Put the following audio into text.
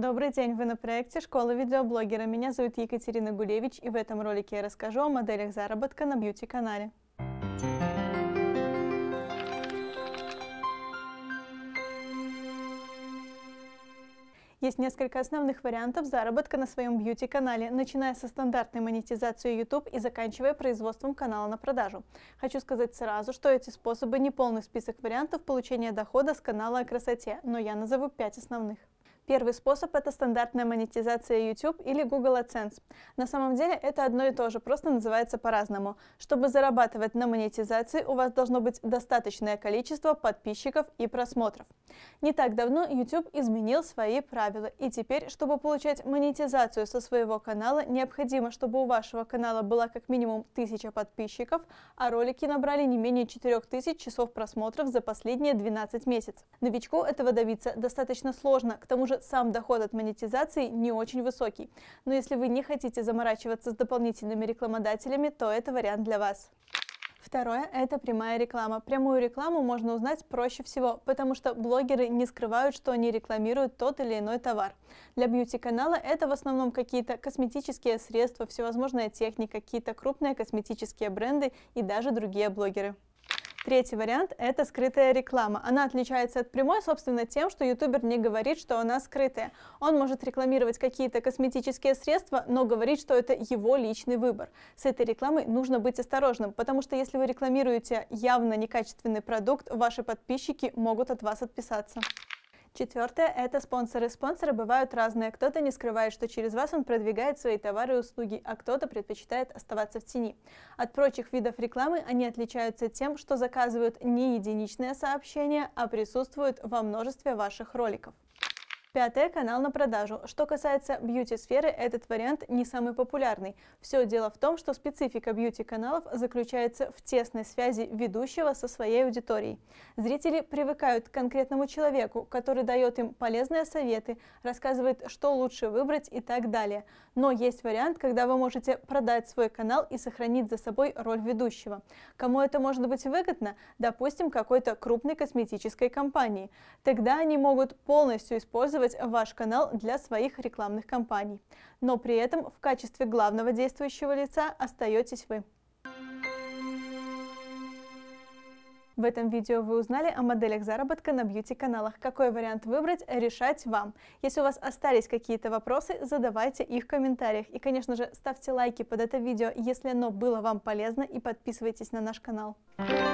Добрый день, вы на проекте «Школа видеоблогера». Меня зовут Екатерина Гулевич, и в этом ролике я расскажу о моделях заработка на бьюти-канале. Есть несколько основных вариантов заработка на своем бьюти-канале, начиная со стандартной монетизации YouTube и заканчивая производством канала на продажу. Хочу сказать сразу, что эти способы не полный список вариантов получения дохода с канала о красоте, но я назову 5 основных. Первый способ – это стандартная монетизация YouTube или Google AdSense. На самом деле это одно и то же, просто называется по-разному. Чтобы зарабатывать на монетизации, у вас должно быть достаточное количество подписчиков и просмотров. Не так давно YouTube изменил свои правила, и теперь, чтобы получать монетизацию со своего канала, необходимо, чтобы у вашего канала была как минимум 1000 подписчиков, а ролики набрали не менее 4000 часов просмотров за последние 12 месяцев. Новичку этого добиться достаточно сложно, к тому же же сам доход от монетизации не очень высокий. Но если вы не хотите заморачиваться с дополнительными рекламодателями, то это вариант для вас. Второе – это прямая реклама. Прямую рекламу можно узнать проще всего, потому что блогеры не скрывают, что они рекламируют тот или иной товар. Для бьюти-канала это в основном какие-то косметические средства, всевозможная техника, какие-то крупные косметические бренды и даже другие блогеры. Третий вариант – это скрытая реклама. Она отличается от прямой, собственно, тем, что ютубер не говорит, что она скрытая. Он может рекламировать какие-то косметические средства, но говорит, что это его личный выбор. С этой рекламой нужно быть осторожным, потому что если вы рекламируете явно некачественный продукт, ваши подписчики могут от вас отписаться. Четвертое – это спонсоры. Спонсоры бывают разные. Кто-то не скрывает, что через вас он продвигает свои товары и услуги, а кто-то предпочитает оставаться в тени. От прочих видов рекламы они отличаются тем, что заказывают не единичное сообщение, а присутствуют во множестве ваших роликов. Пятое – канал на продажу. Что касается бьюти-сферы, этот вариант не самый популярный. Все дело в том, что специфика бьюти-каналов заключается в тесной связи ведущего со своей аудиторией. Зрители привыкают к конкретному человеку, который дает им полезные советы, рассказывает, что лучше выбрать и так далее. Но есть вариант, когда вы можете продать свой канал и сохранить за собой роль ведущего. Кому это может быть выгодно? Допустим, какой-то крупной косметической компании. Тогда они могут полностью использовать использовать ваш канал для своих рекламных кампаний. Но при этом в качестве главного действующего лица остаетесь вы. В этом видео вы узнали о моделях заработка на бьюти-каналах. Какой вариант выбрать, решать вам. Если у вас остались какие-то вопросы, задавайте их в комментариях. И, конечно же, ставьте лайки под это видео, если оно было вам полезно, и подписывайтесь на наш канал. Thank you